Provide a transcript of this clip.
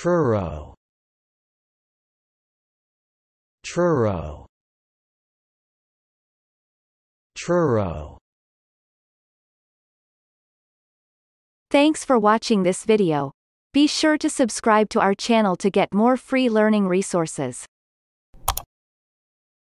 Truro Truro Truro Thanks for watching this video. Be sure to subscribe to our channel to get more free learning resources.